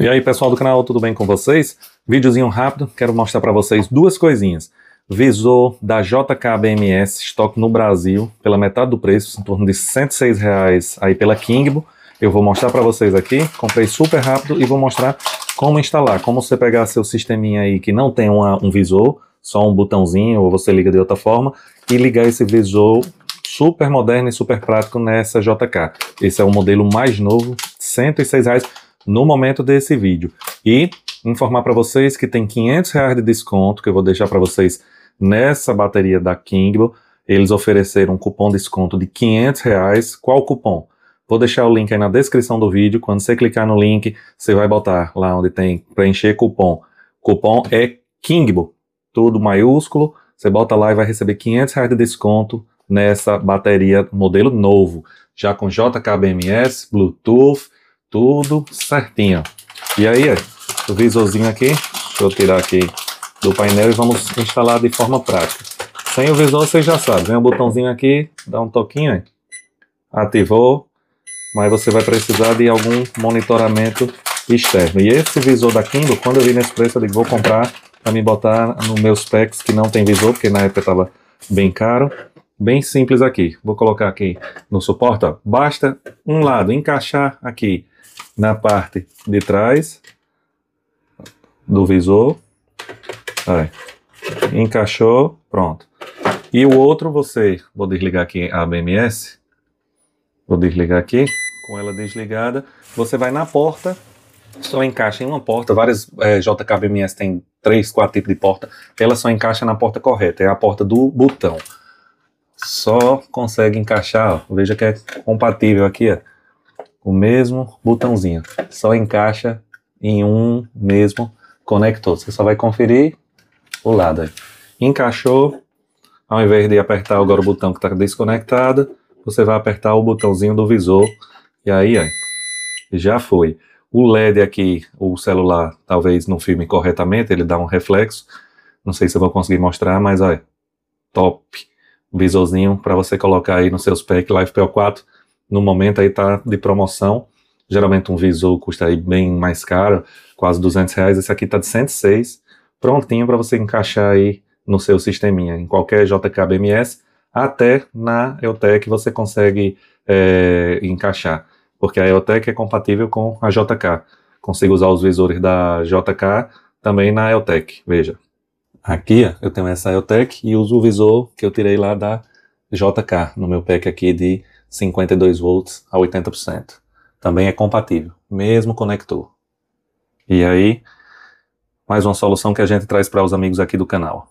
E aí pessoal do canal, tudo bem com vocês? Videozinho rápido, quero mostrar para vocês duas coisinhas. Visor da JKBMS, estoque no Brasil, pela metade do preço, em torno de 106 reais aí pela Kingbo. Eu vou mostrar para vocês aqui, comprei super rápido e vou mostrar como instalar, como você pegar seu sisteminha aí que não tem uma, um visor, só um botãozinho ou você liga de outra forma e ligar esse visor super moderno e super prático nessa JK. Esse é o modelo mais novo, R$ 106 reais no momento desse vídeo. E informar para vocês que tem 500 reais de desconto que eu vou deixar para vocês nessa bateria da Kingbo. Eles ofereceram um cupom de desconto de 500 reais. Qual cupom? Vou deixar o link aí na descrição do vídeo. Quando você clicar no link, você vai botar lá onde tem preencher cupom. Cupom é Kingbo, tudo maiúsculo. Você bota lá e vai receber 500 reais de desconto nessa bateria modelo novo, já com JKBMS, Bluetooth, tudo certinho. E aí, o visorzinho aqui, deixa eu tirar aqui do painel e vamos instalar de forma prática. Sem o visor, vocês já sabem. vem o um botãozinho aqui, dá um toquinho, ativou, mas você vai precisar de algum monitoramento externo. E esse visor da Kindle, quando eu vi nesse preço, eu digo, vou comprar para me botar nos meus packs que não tem visor, porque na época estava bem caro bem simples aqui. Vou colocar aqui no suporte, ó. basta um lado encaixar aqui na parte de trás do visor. Aí. Encaixou, pronto. E o outro você, vou desligar aqui a BMS, vou desligar aqui, com ela desligada, você vai na porta, só encaixa em uma porta, várias é, JKBMS tem três, quatro tipos de porta, ela só encaixa na porta correta, é a porta do botão só consegue encaixar, ó, veja que é compatível aqui, ó, o mesmo botãozinho, só encaixa em um mesmo conector. Você só vai conferir o lado. Aí. Encaixou, ao invés de apertar agora o botão que está desconectado, você vai apertar o botãozinho do visor e aí ó, já foi. O LED aqui, o celular talvez não filme corretamente, ele dá um reflexo. Não sei se eu vou conseguir mostrar, mas olha, é top visorzinho para você colocar aí nos seus PEC Live PO4. No momento aí tá de promoção. Geralmente um visor custa aí bem mais caro, quase 200 reais. Esse aqui tá de 106, prontinho para você encaixar aí no seu sisteminha, em qualquer JKBMS, até na EOTech você consegue é, encaixar, porque a EOTech é compatível com a JK. Consigo usar os visores da JK também na EOTech, veja. Aqui eu tenho essa Eltec e uso o visor que eu tirei lá da JK, no meu pack aqui de 52 volts a 80%. Também é compatível, mesmo conector. E aí, mais uma solução que a gente traz para os amigos aqui do canal.